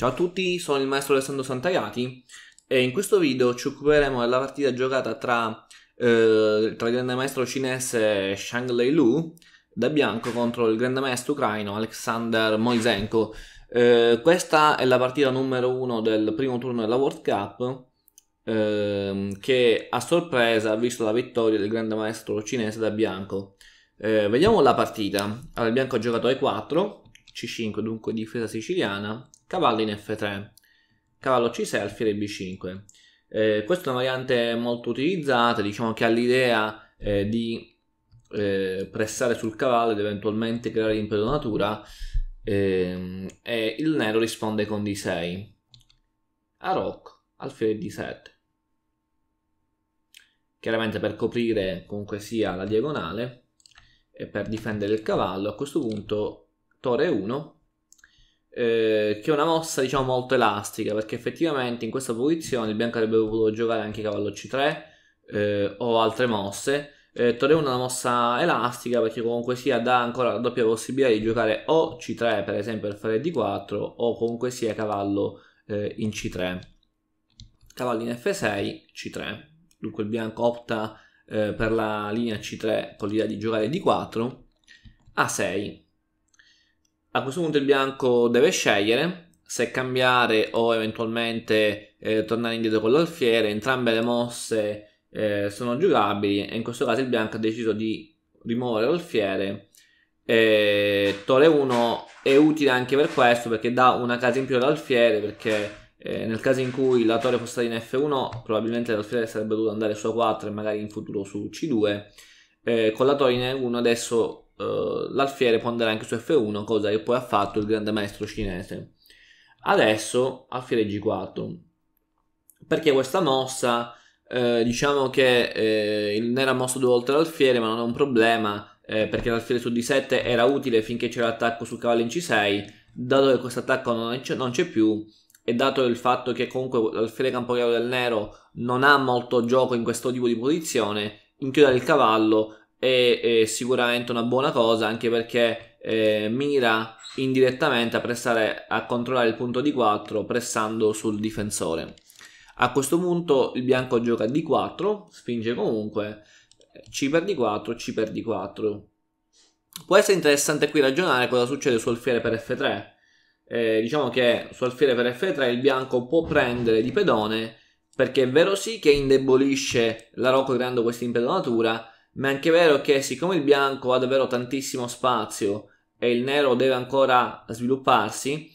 Ciao a tutti, sono il maestro Alessandro Santagati e in questo video ci occuperemo della partita giocata tra, eh, tra il grande maestro cinese Shang Lei Lu da bianco contro il grande maestro ucraino Alexander Moisenko. Eh, questa è la partita numero uno del primo turno della World Cup eh, che a sorpresa ha visto la vittoria del grande maestro cinese da bianco. Eh, vediamo la partita. Allora, il bianco ha giocato E4, C5 dunque difesa siciliana Cavalli in F3, cavallo C6, alfiere B5. Eh, questa è una variante molto utilizzata, diciamo che ha l'idea eh, di eh, pressare sul cavallo ed eventualmente creare impedonatura ehm, e il nero risponde con D6. A rocco, alfiere D7. Chiaramente per coprire comunque sia la diagonale e per difendere il cavallo, a questo punto Tore 1 eh, che è una mossa diciamo molto elastica perché effettivamente in questa posizione il bianco avrebbe potuto giocare anche cavallo c3 eh, o altre mosse eh, Torre 1 è una mossa elastica perché comunque sia dà ancora la doppia possibilità di giocare o c3 per esempio per fare d4 o comunque sia cavallo eh, in c3 cavallo in f6 c3 dunque il bianco opta eh, per la linea c3 con l'idea di giocare d4 a6 a questo punto il bianco deve scegliere se cambiare o eventualmente eh, tornare indietro con l'alfiere. Entrambe le mosse eh, sono giocabili e in questo caso il bianco ha deciso di rimuovere l'alfiere. E eh, Tore 1 è utile anche per questo perché dà una casa in più all'alfiere perché eh, nel caso in cui la torre fosse stata in F1 probabilmente l'alfiere sarebbe dovuto andare su A4 e magari in futuro su C2. Eh, con la torre in E1 adesso eh, l'alfiere può andare anche su F1, cosa che poi ha fatto il grande maestro cinese. Adesso alfiere G4, perché questa mossa, eh, diciamo che eh, nero ha mosso due volte l'alfiere, ma non è un problema, eh, perché l'alfiere su D7 era utile finché c'era l'attacco sul cavallo in C6, dato che questo attacco non, non c'è più, e dato il fatto che comunque l'alfiere campochiaro del nero non ha molto gioco in questo tipo di posizione, inchiodare il cavallo è, è sicuramente una buona cosa anche perché eh, mira indirettamente a pressare a controllare il punto di 4 pressando sul difensore. A questo punto il bianco gioca D4, spinge comunque C per D4, C per D4. Può essere interessante qui ragionare cosa succede su alfiere per F3. Eh, diciamo che su alfiere per F3 il bianco può prendere di pedone perché è vero sì che indebolisce la rocca creando questa impedonatura, ma è anche vero che siccome il bianco ha davvero tantissimo spazio e il nero deve ancora svilupparsi,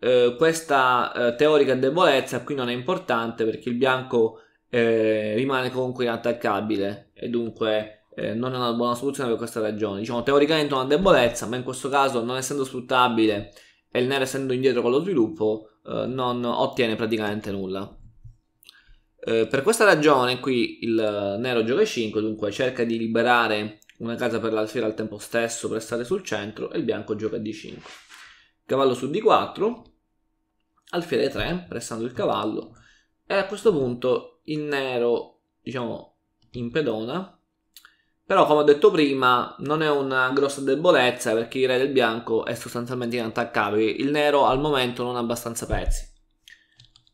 eh, questa eh, teorica debolezza qui non è importante perché il bianco eh, rimane comunque inattaccabile e dunque eh, non è una buona soluzione per questa ragione. Diciamo teoricamente una debolezza, ma in questo caso non essendo sfruttabile e il nero essendo indietro con lo sviluppo eh, non ottiene praticamente nulla. Eh, per questa ragione qui il nero gioca 5, dunque cerca di liberare una casa per l'alfiere al tempo stesso per stare sul centro e il bianco gioca d5. Cavallo su d4, alfiere 3, pressando il cavallo e a questo punto il nero, diciamo, impedona però come ho detto prima non è una grossa debolezza perché il re del bianco è sostanzialmente inattaccabile, il nero al momento non ha abbastanza pezzi.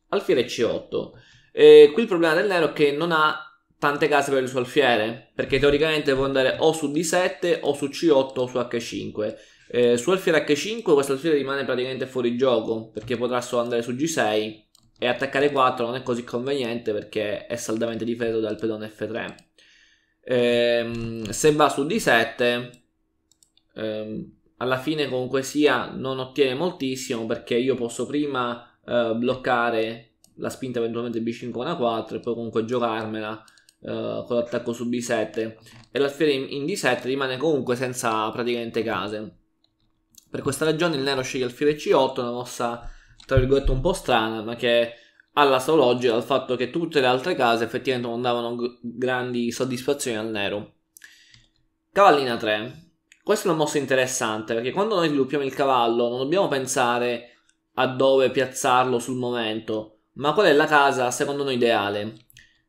Alfiere C8. E qui il problema del nero è che non ha tante case per il suo alfiere, perché teoricamente può andare o su D7 o su C8 o su H5. Eh, su alfiere H5 questo alfiere rimane praticamente fuori gioco, perché potrà solo andare su G6 e attaccare 4 non è così conveniente perché è saldamente difeso dal pedone F3. Eh, se va su D7 eh, alla fine comunque sia non ottiene moltissimo perché io posso prima eh, bloccare la spinta eventualmente b 5 con a 4 e poi comunque giocarmela eh, con l'attacco su B7 e la l'alfiere in D7 rimane comunque senza praticamente case. Per questa ragione il nero sceglie alfiere C8, una mossa tra virgolette un po' strana ma che ha la sua logica dal fatto che tutte le altre case effettivamente non davano g- grandi soddisfazioni al nero. Cavallina 3. Questa è una mossa interessante perché quando noi sviluppiamo il cavallo non dobbiamo pensare a dove piazzarlo sul momento, ma qual è la casa secondo noi ideale?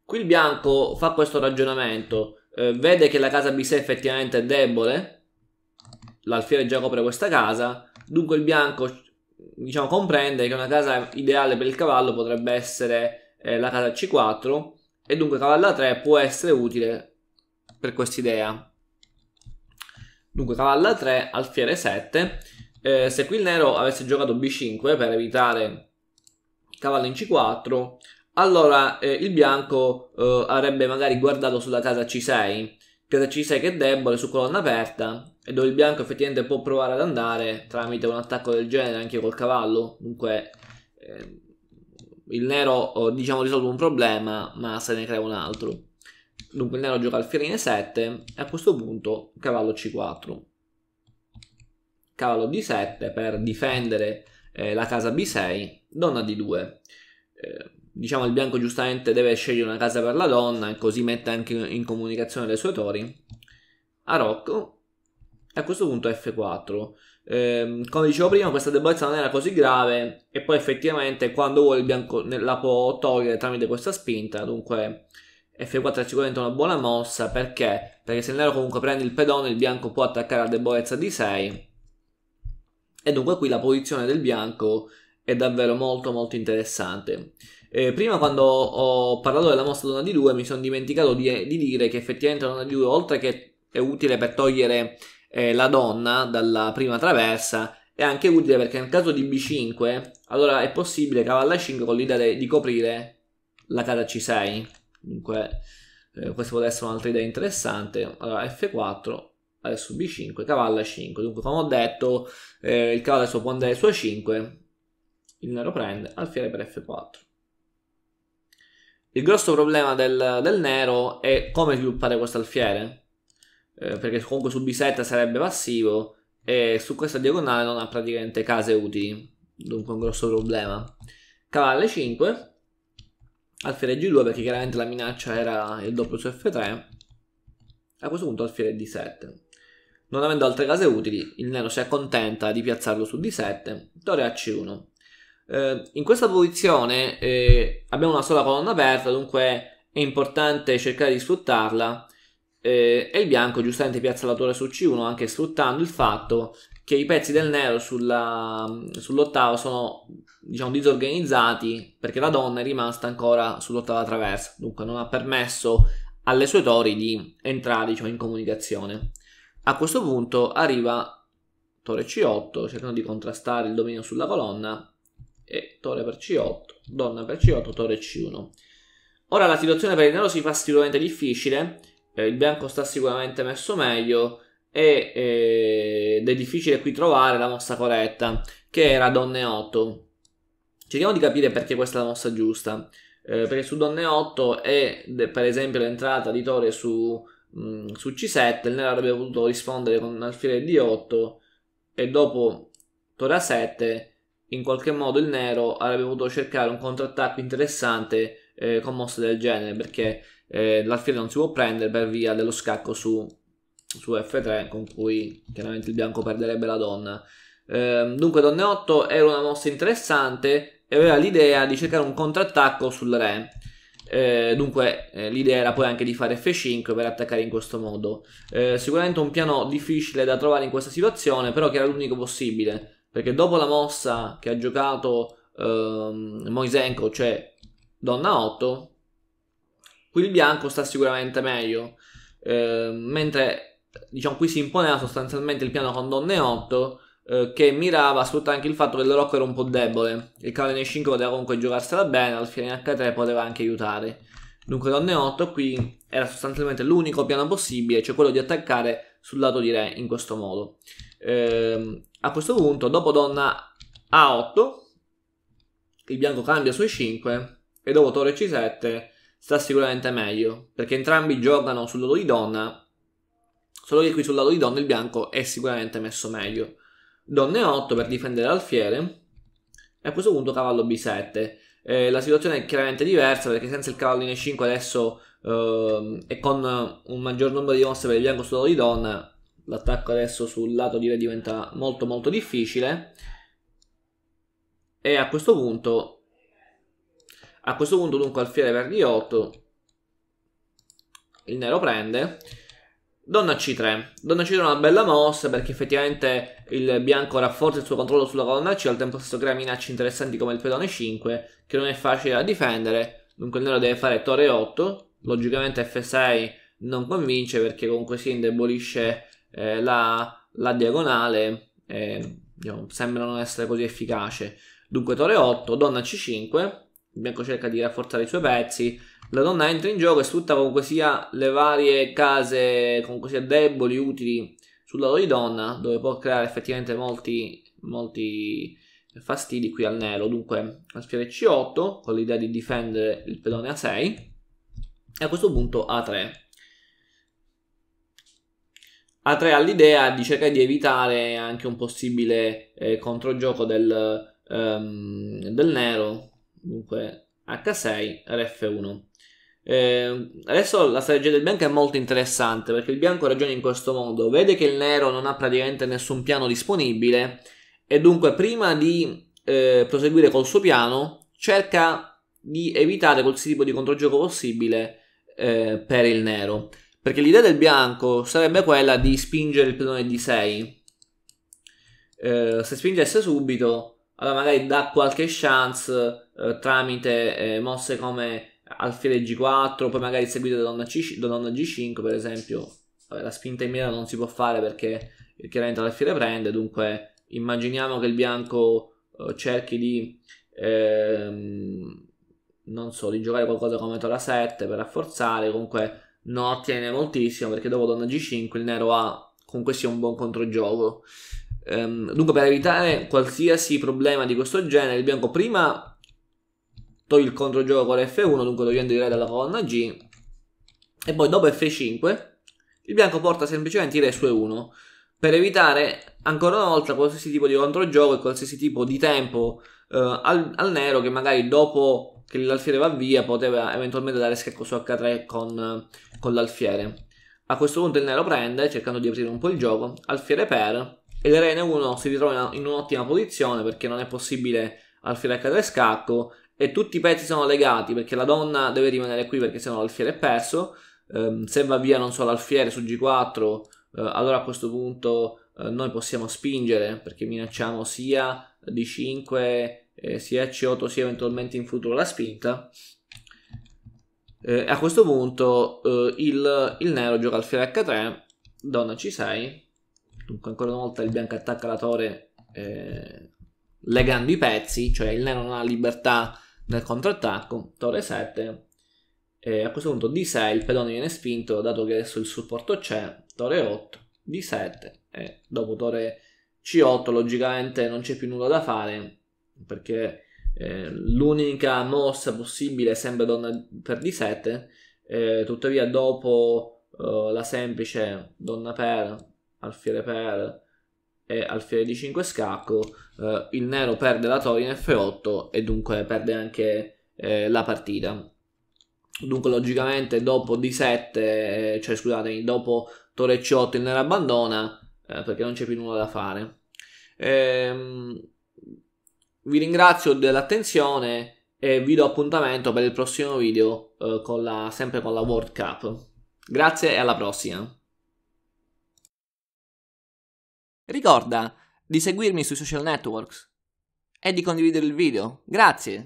Qui il bianco fa questo ragionamento, eh, vede che la casa B6 effettivamente è debole, l'alfiere già copre questa casa, dunque il bianco diciamo, comprende che una casa ideale per il cavallo potrebbe essere eh, la casa C4 e dunque cavallo A3 può essere utile per quest'idea. Dunque cavallo A3, alfiere 7, eh, se qui il nero avesse giocato B5 per evitare cavallo in c4, allora eh, il bianco eh, avrebbe magari guardato sulla casa c6, casa c6 che è debole su colonna aperta e dove il bianco effettivamente può provare ad andare tramite un attacco del genere anche col cavallo, dunque eh, il nero diciamo risolve un problema ma se ne crea un altro. Dunque il nero gioca al fierine 7 e a questo punto cavallo c4. Cavallo d7 per difendere eh, la casa B6, donna D2. Eh, diciamo il bianco giustamente deve scegliere una casa per la donna così mette anche in comunicazione le sue torri. A Rocco. A questo punto F4. Eh, come dicevo prima, questa debolezza non era così grave e poi effettivamente quando vuole il bianco la può togliere tramite questa spinta, dunque F4 è sicuramente una buona mossa perché? Perché se il nero comunque prende il pedone il bianco può attaccare la debolezza di 6 e dunque qui la posizione del bianco è davvero molto molto interessante. Eh, prima quando ho parlato della mossa donna di 2 mi sono dimenticato di, di, dire che effettivamente la donna di 2 oltre che è utile per togliere eh, la donna dalla prima traversa è anche utile perché nel caso di B5 allora è possibile cavalla 5 con l'idea di coprire la cara C6 dunque eh, questa potrebbe essere un'altra idea interessante allora F4 adesso b5 cavalla 5 dunque come ho detto eh, il cavallo adesso può andare su a5 il nero prende alfiere per f4 il grosso problema del, del nero è come sviluppare questo alfiere eh, perché comunque su b7 sarebbe passivo e su questa diagonale non ha praticamente case utili dunque un grosso problema cavallo 5 alfiere g2 perché chiaramente la minaccia era il doppio su f3 a questo punto alfiere d7 non avendo altre case utili, il nero si accontenta di piazzarlo su D7, torre a C1. Eh, in questa posizione eh, abbiamo una sola colonna aperta, dunque è importante cercare di sfruttarla eh, e il bianco giustamente piazza la torre su C1 anche sfruttando il fatto che i pezzi del nero sulla, sull'ottava sono diciamo disorganizzati perché la donna è rimasta ancora sull'ottava traversa, dunque non ha permesso alle sue torri di entrare diciamo, in comunicazione. A questo punto arriva torre c8, cercando di contrastare il dominio sulla colonna, e torre per c8, donna per c8, torre c1. Ora la situazione per il nero si fa sicuramente difficile, eh, il bianco sta sicuramente messo meglio, e, eh, ed è difficile qui trovare la mossa corretta, che era donne 8. Cerchiamo di capire perché questa è la mossa giusta, eh, perché su donne 8 è per esempio l'entrata di torre su Mm, su C7, il nero avrebbe potuto rispondere con un alfiere D8 e dopo torre A7 in qualche modo il nero avrebbe potuto cercare un contrattacco interessante eh, con mosse del genere perché eh, l'alfiere non si può prendere per via dello scacco su, su F3 con cui chiaramente il bianco perderebbe la donna. Eh, dunque donne 8 era una mossa interessante e aveva l'idea di cercare un contrattacco sul re. Eh, dunque eh, l'idea era poi anche di fare F5 per attaccare in questo modo. Eh, sicuramente un piano difficile da trovare in questa situazione, però che era l'unico possibile, perché dopo la mossa che ha giocato ehm, Moisenko, cioè donna 8, qui il bianco sta sicuramente meglio, eh, mentre diciamo qui si imponeva sostanzialmente il piano con donne 8 eh, che mirava a sfruttare anche il fatto che il Lorocco era un po' debole. Il Cavallo N5 poteva comunque giocarsela bene, al fine H3 poteva anche aiutare. Dunque Donne 8 qui era sostanzialmente l'unico piano possibile, cioè quello di attaccare sul lato di Re in questo modo. Eh, a questo punto, dopo Donna A8, il bianco cambia su E5 e dopo Torre C7 sta sicuramente meglio, perché entrambi giocano sul lato di Donna, solo che qui sul lato di Donna il bianco è sicuramente messo meglio donne 8 per difendere l'alfiere e a questo punto cavallo b7. Eh, la situazione è chiaramente diversa perché senza il cavallo in e5 adesso eh, e con un maggior numero di mosse per il bianco solo di donna l'attacco adesso sul lato di re diventa molto molto difficile e a questo punto a questo punto dunque alfiere per d8 il nero prende Donna C3. Donna C3 è una bella mossa perché effettivamente il bianco rafforza il suo controllo sulla colonna C, al tempo stesso crea minacce interessanti come il pedone 5, che non è facile da difendere, dunque il nero deve fare torre 8, logicamente F6 non convince perché comunque si indebolisce eh, la, la, diagonale e diciamo, sembra non essere così efficace. Dunque torre 8, donna C5, il bianco cerca di rafforzare i suoi pezzi, la donna entra in gioco e sfrutta comunque sia le varie case comunque sia deboli, utili sul lato di donna, dove può creare effettivamente molti, molti fastidi qui al nero. Dunque, la alfiere C8 con l'idea di difendere il pedone A6 e a questo punto A3. A3 ha l'idea di cercare di evitare anche un possibile eh, controgioco del, um, del nero, dunque H6, Rf1. Eh, adesso la strategia del bianco è molto interessante perché il bianco ragiona in questo modo: vede che il nero non ha praticamente nessun piano disponibile e dunque prima di eh, proseguire col suo piano cerca di evitare qualsiasi tipo di controgioco possibile eh, per il nero. Perché l'idea del bianco sarebbe quella di spingere il pedone di 6. Eh, se spingesse subito, allora magari dà qualche chance eh, tramite eh, mosse come alfiere G4, poi magari seguito da donna, C, da donna G5 per esempio, vabbè, la spinta in mira non si può fare perché chiaramente l'alfiere prende, dunque immaginiamo che il bianco eh, cerchi di, ehm, non so, di giocare qualcosa come Tora 7 per rafforzare, comunque non ottiene moltissimo perché dopo donna G5 il nero ha comunque sia un buon controgioco. Ehm, dunque per evitare qualsiasi problema di questo genere il bianco prima togli il controgioco con F1, dunque togliendo il re dalla colonna G, e poi dopo F5 il bianco porta semplicemente il re su E1, per evitare ancora una volta qualsiasi tipo di controgioco e qualsiasi tipo di tempo eh, al, al, nero che magari dopo che l'alfiere va via poteva eventualmente dare scacco su H3 con, con l'alfiere. A questo punto il nero prende, cercando di aprire un po' il gioco, alfiere per, e il re N1 si ritrova in un'ottima posizione perché non è possibile alfiere H3 scacco e tutti i pezzi sono legati perché la donna deve rimanere qui perché sennò l'alfiere è perso. Um, se va via, non so, l'alfiere su G4, uh, eh, allora a questo punto uh, noi possiamo spingere perché minacciamo sia D5, eh, sia C8, sia eventualmente in futuro la spinta. Eh, a questo punto eh, il, il, nero gioca alfiere H3, donna C6, dunque ancora una volta il bianco attacca la torre eh, legando i pezzi, cioè il nero non ha libertà nel contrattacco, torre 7, e a questo punto D6, il pedone viene spinto, dato che adesso il supporto c'è, torre 8, D7, e dopo torre C8 logicamente non c'è più nulla da fare, perché eh, l'unica mossa possibile è sempre donna per D7, eh, tuttavia dopo eh, la semplice donna per, alfiere per, e alfiere di 5 scacco, eh, il nero perde la torre in F8 e dunque perde anche eh, la partita. Dunque logicamente dopo D7, eh, cioè scusatemi, dopo torre C8 il nero abbandona eh, perché non c'è più nulla da fare. Ehm, vi ringrazio dell'attenzione e vi do appuntamento per il prossimo video eh, con la, sempre con la World Cup. Grazie e alla prossima! Ricorda di seguirmi sui social networks e di condividere il video. Grazie!